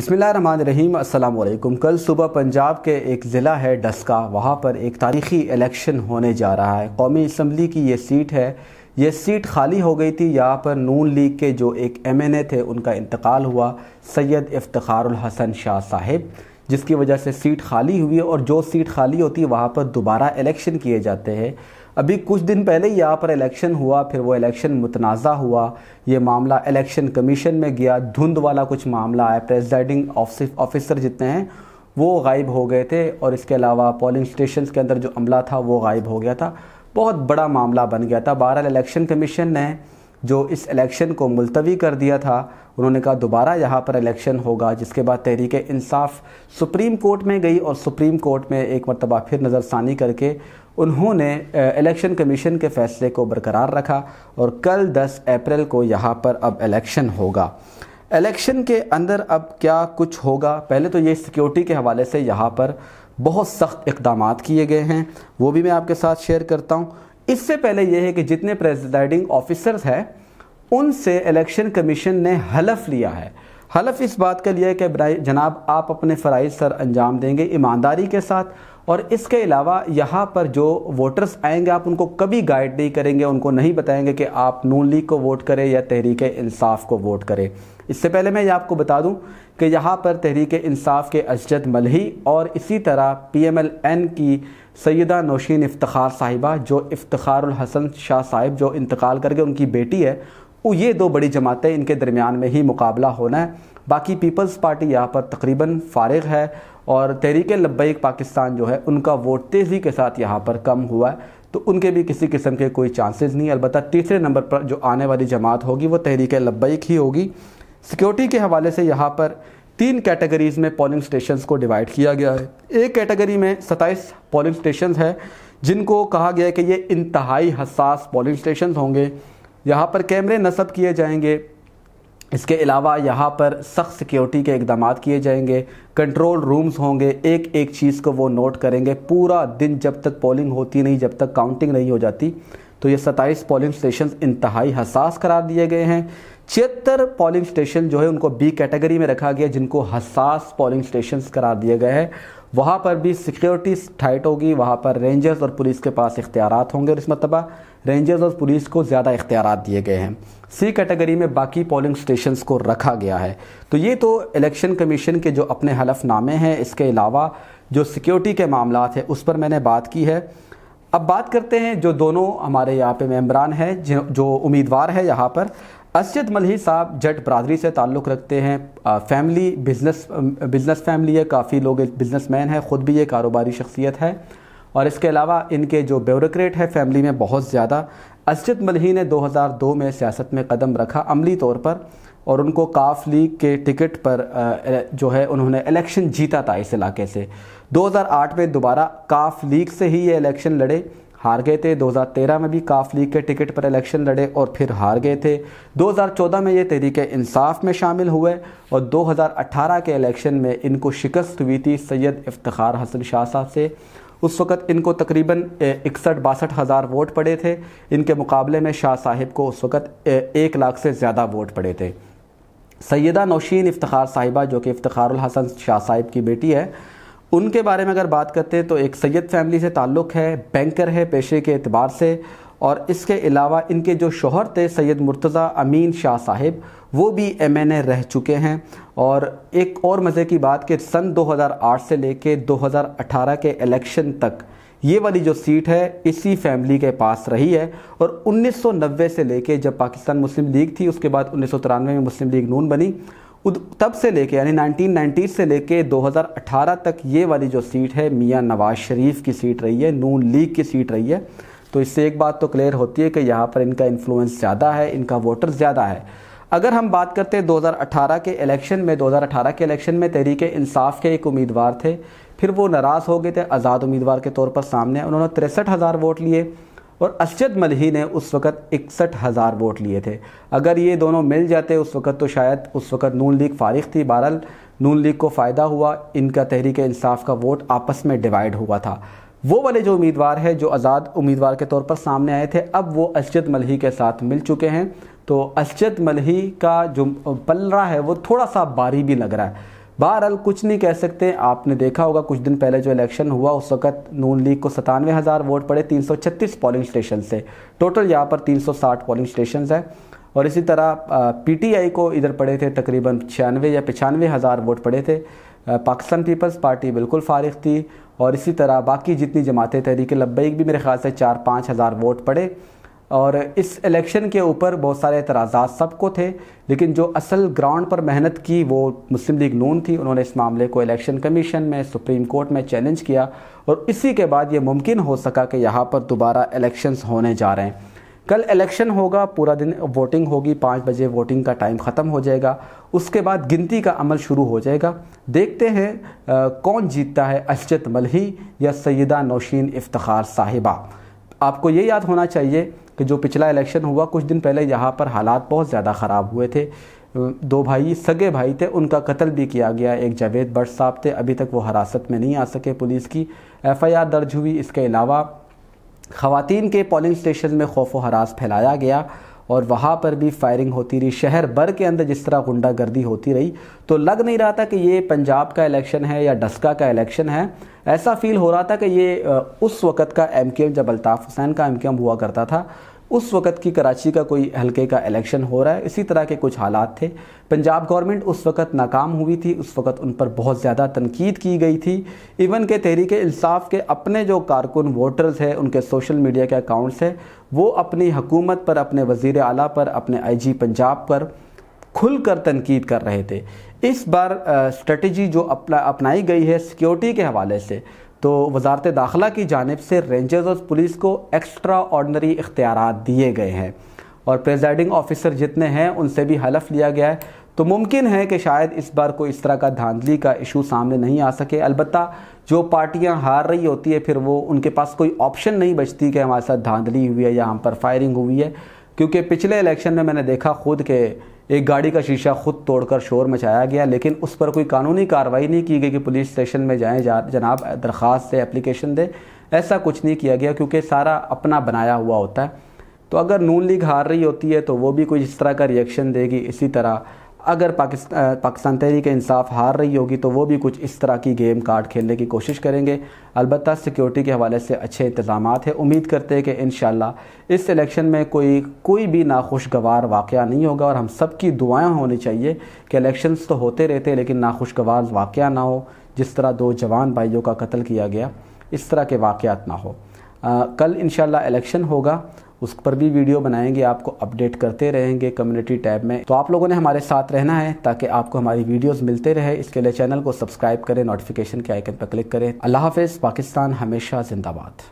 बिसमीम अल्लाम कल सुबह पंजाब के एक ज़िला है डस्का वहाँ पर एक तारीखी इलेक्शन होने जा रहा है कौमी इसम्बली की ये सीट है ये सीट खाली हो गई थी यहाँ पर नून लीग के जो एक एम एन ए थे उनका इंतकाल हुआ सैयद इफ्तारुल हसन शाह साहिब जिसकी वजह से सीट खाली हुई और जो सीट खाली होती है वहाँ पर दोबारा इलेक्शन किए जाते हैं अभी कुछ दिन पहले यहाँ पर इलेक्शन हुआ फिर वो इलेक्शन मुतनाज़ा हुआ ये मामला इलेक्शन कमीशन में गया धुंध वाला कुछ मामला आया प्रेसिडिंग ऑफिसर जितने हैं वो गायब हो गए थे और इसके अलावा पोलिंग स्टेशन के अंदर जो अमला था वो गायब हो गया था बहुत बड़ा मामला बन गया था बहरहाल इलेक्शन कमीशन ने जो इस इलेक्शन को मुलतवी कर दिया था उन्होंने कहा दोबारा यहाँ पर इलेक्शन होगा जिसके बाद तहरीक इंसाफ सुप्रीम कोर्ट में गई और सुप्रीम कोर्ट में एक मरतबा फिर नज़रसानी करके उन्होंने इलेक्शन कमीशन के फ़ैसले को बरकरार रखा और कल 10 अप्रैल को यहाँ पर अब इलेक्शन होगा इलेक्शन के अंदर अब क्या कुछ होगा पहले तो ये सिक्योरिटी के हवाले से यहाँ पर बहुत सख्त इकदाम किए गए हैं वो भी मैं आपके साथ शेयर करता हूँ इससे पहले यह है कि जितने प्रेजिडाइडिंग ऑफिसर्स हैं उनसे इलेक्शन कमीशन ने हलफ लिया है हलफ इस बात का लिया है कि जनाब आप अपने फ़राइज सर अंजाम देंगे ईमानदारी के साथ और इसके अलावा यहाँ पर जो वोटर्स आएंगे आप उनको कभी गाइड नहीं करेंगे उनको नहीं बताएंगे कि आप नून लीग को वोट करें या तहरीक इंसाफ को वोट करें इससे पहले मैं ये आपको बता दूं कि यहाँ पर तहरीक इंसाफ के अजद मलही और इसी तरह पी एम एल एन की सैदा नौशीन इफ्तार साहिबा जो इफ्तार हसन शाह साहिब जो इंतकाल करके उनकी बेटी है वो ये दो बड़ी जमातें इनके दरमियान में ही मुकाबला होना है बाकी पीपल्स पार्टी यहाँ पर तकरीबन फारग है और तहरीक लब्बैक पाकिस्तान जो है उनका वोट तेज़ी के साथ यहाँ पर कम हुआ है तो उनके भी किसी किस्म के कोई चांसेस नहीं अलबत्त तीसरे नंबर पर जो आने वाली जमात होगी वो तहरीक लब्बैक ही होगी सिक्योरिटी के हवाले से यहाँ पर तीन कैटेगरीज़ में पोलिंग स्टेशन को डिवाइड किया गया है एक कैटेगरी में सत्ताईस पोलिंग स्टेशन है जिनको कहा गया है कि ये इंतहाई हसास पोलिंग स्टेशन होंगे यहाँ पर कैमरे नस्ब किए जाएंगे इसके अलावा यहाँ पर सख्त सिक्योरिटी के इकदाम किए जाएंगे कंट्रोल रूम्स होंगे एक एक चीज़ को वो नोट करेंगे पूरा दिन जब तक पोलिंग होती नहीं जब तक काउंटिंग नहीं हो जाती तो ये सत्ताईस पोलिंग स्टेशन इंतहाई हसास करार दिए गए हैं छिहत्तर पोलिंग स्टेशन जो है उनको बी कैटेगरी में रखा गया जिनको हसास पोलिंग स्टेशन करार दिए गए हैं वहाँ पर भी सिक्योरिटी टाइट होगी वहाँ पर रेंजर्स और पुलिस के पास इख्तियार होंगे और इस मरतबा रेंजर्स और पुलिस को ज़्यादा इख्तियार दिए गए हैं सी कैटेगरी में बाकी पोलिंग स्टेशन को रखा गया है तो ये तो इलेक्शन कमीशन के जो अपने हलफनामे हैं इसके अलावा जो सिक्योरिटी के मामला है उस पर मैंने बात की है अब बात करते हैं जो दोनों हमारे यहाँ पे मेम्बरान हैं जो उम्मीदवार है यहाँ पर असद मलही साहब जट बरदरी से ताल्लुक़ रखते हैं फैमिली बिजनेस बिजनेस फैमिली है काफ़ी लोग बिजनेसमैन है ख़ुद भी ये कारोबारी शख्सियत है और इसके अलावा इनके जो ब्यूरोक्रेट है फैमिली में बहुत ज़्यादा असद मलही ने 2002 में सियासत में कदम रखा अमली तौर पर और उनको काफ लीग के टिकट पर जो है उन्होंने इलेक्शन जीता था इस इलाके से 2008 में दोबारा काफ लीग से ही ये इलेक्शन लड़े हार गए थे 2013 में भी काफ लीग के टिकट पर इलेक्शन लड़े और फिर हार गए थे 2014 में ये तहरीक इंसाफ में शामिल हुए और 2018 के इलेक्शन में इनको शिकस्त हुई थी सैयद इफ्तार हसन शाह साहब से उस वक्त इनको तकरीबन इकसठ बासठ हज़ार वोट पड़े थे इनके मुकाबले में शाह साहिब को उस वक्त एक लाख से ज़्यादा वोट पड़े थे सैदा नौशीन इफ्तार साहिबा जो कि इफ्तार हसन शाह साहिब की बेटी है उनके बारे में अगर बात करते हैं तो एक सैयद फैमिली से ताल्लुक़ है बैंकर है पेशे के अतबार से और इसके अलावा इनके जो शोहर थे सैयद मुर्तज़ा अमीन शाह साहिब वो भी एम एन ए रह चुके हैं और एक और मज़े की बात कि सन 2008 से लेके 2018 के इलेक्शन तक ये वाली जो सीट है इसी फैमिली के पास रही है और 1990 से लेके जब पाकिस्तान मुस्लिम लीग थी उसके बाद उन्नीस में मुस्लिम लीग नून बनी तब से लेके यानी 1990 से लेके 2018 तक ये वाली जो सीट है मियां नवाज शरीफ की सीट रही है नून लीग की सीट रही है तो इससे एक बात तो क्लियर होती है कि यहाँ पर इनका इन्फ्लुएंस ज़्यादा है इनका वोटर ज़्यादा है अगर हम बात करते हैं 2018 के इलेक्शन में 2018 के इलेक्शन में तहरीक इंसाफ के एक उम्मीदवार थे फिर वो नाराज़ हो गए थे आज़ाद उम्मीदवार के तौर पर सामने उन्होंने तिरसठ हज़ार वोट लिए और असजद मलही ने उस वक़्त इकसठ हज़ार वोट लिए थे अगर ये दोनों मिल जाते उस वक़्त तो शायद उस वक़्त नून लीग फारिग थी बहरहाल नून लीग को फ़ायदा हुआ इनका तहरीक इंसाफ का वोट आपस में डिवाइड हुआ था वो वाले जो उम्मीदवार है जो आज़ाद उम्मीदवार के तौर पर सामने आए थे अब वो असजद मलही के साथ मिल चुके हैं तो असजद मलही का जो पल रहा है वो थोड़ा सा बारी भी लग रहा है बहरहाल कुछ नहीं कह सकते आपने देखा होगा कुछ दिन पहले जो इलेक्शन हुआ उस वक्त नून लीग को सतानवे हज़ार वोट पड़े 336 पोलिंग स्टेशन से टोटल यहाँ पर 360 पोलिंग स्टेशन है और इसी तरह पीटीआई को इधर पड़े थे तकरीबन छियानवे या पचानवे हज़ार वोट पड़े थे पाकिस्तान पीपल्स पार्टी बिल्कुल फारिग थी और इसी तरह बाकी जितनी जमातें तहरीक लब्बैक भी मेरे ख्याल से चार पाँच हज़ार वोट पड़े और इस इलेक्शन के ऊपर बहुत सारे एतराज़ा सबको थे लेकिन जो असल ग्राउंड पर मेहनत की वो मुस्लिम लीग नून थी उन्होंने इस मामले को इलेक्शन कमीशन में सुप्रीम कोर्ट में चैलेंज किया और इसी के बाद ये मुमकिन हो सका कि यहाँ पर दोबारा इलेक्शंस होने जा रहे हैं कल इलेक्शन होगा पूरा दिन वोटिंग होगी पाँच बजे वोटिंग का टाइम ख़त्म हो जाएगा उसके बाद गिनती का अमल शुरू हो जाएगा देखते हैं कौन जीतता है असजत मलही या सैदा नौशीन इफ्तार साहिबा आपको ये याद होना चाहिए कि जो पिछला इलेक्शन हुआ कुछ दिन पहले यहाँ पर हालात बहुत ज़्यादा ख़राब हुए थे दो भाई सगे भाई थे उनका कत्ल भी किया गया एक जावेद भट्ट साहब थे अभी तक वो हिरासत में नहीं आ सके पुलिस की एफआईआर दर्ज हुई इसके अलावा ख़वातीन के पोलिंग स्टेशन में खौफ हरास फैलाया गया और वहाँ पर भी फायरिंग होती रही शहर भर के अंदर जिस तरह गुंडागर्दी होती रही तो लग नहीं रहा था कि ये पंजाब का इलेक्शन है या डस्का का इलेक्शन है ऐसा फील हो रहा था कि ये उस वक़्त का एम जब अल्ताफ़ हुसैन का एम हुआ करता था उस वक़्त की कराची का कोई हल्के का इलेक्शन हो रहा है इसी तरह के कुछ हालात थे पंजाब गवर्नमेंट उस वक़्त नाकाम हुई थी उस वक़्त उन पर बहुत ज़्यादा तनकीद की गई थी इवन के तहरीक इंसाफ के अपने जो कारकुन वोटर्स हैं उनके सोशल मीडिया के अकाउंट्स हैं वो अपनी हकूमत पर अपने वज़ी अली पर अपने आई जी पंजाब पर खुल कर तनकीद कर रहे थे इस बार स्ट्रेटी जो अपना अपनाई गई है सिक्योरिटी के हवाले से तो वजारत दाखिला की जानब से रेंजर्स और पुलिस को एक्स्ट्रा ऑर्डनरी इख्तियार दिए गए हैं और प्रेजाइडिंग ऑफिसर जितने हैं उनसे भी हलफ लिया गया है तो मुमकिन है कि शायद इस बार कोई इस तरह का धांधली का इशू सामने नहीं आ सके अलबत् जो पार्टियां हार रही होती है फिर वो उनके पास कोई ऑप्शन नहीं बचती कि हमारे साथ धांधली हुई है या हम पर फायरिंग हुई है क्योंकि पिछले इलेक्शन में मैंने देखा खुद के एक गाड़ी का शीशा खुद तोड़कर शोर मचाया गया लेकिन उस पर कोई कानूनी कार्रवाई नहीं की गई कि पुलिस स्टेशन में जा जनाब दरख्वास्त से एप्लीकेशन दें ऐसा कुछ नहीं किया गया क्योंकि सारा अपना बनाया हुआ होता है तो अगर नून लीग हार रही होती है तो वो भी कुछ इस तरह का रिएक्शन देगी इसी तरह अगर पाकिस्तान पाकिस्तान तहरीक इंसाफ हार रही होगी तो वो भी कुछ इस तरह की गेम कार्ड खेलने की कोशिश करेंगे अलबत् सिक्योरिटी के हवाले से अच्छे इंतजाम है उम्मीद करते हैं कि इन शाला इस इलेक्शन में कोई कोई भी नाखुशगवार वाक़ नहीं होगा और हम सब की दुआएँ होनी चाहिए कि इलेक्शंस तो होते रहते लेकिन नाखुशगवार वाक़ ना हो जिस तरह दो जवान भाइयों का कत्ल किया गया इस तरह के वाक़ ना हो आ, कल इन इलेक्शन होगा उस पर भी वीडियो बनाएंगे आपको अपडेट करते रहेंगे कम्युनिटी टैब में तो आप लोगों ने हमारे साथ रहना है ताकि आपको हमारी वीडियोस मिलते रहे इसके लिए चैनल को सब्सक्राइब करें नोटिफिकेशन के आइकन पर क्लिक करें अल्लाह हाफिज़ पाकिस्तान हमेशा जिंदाबाद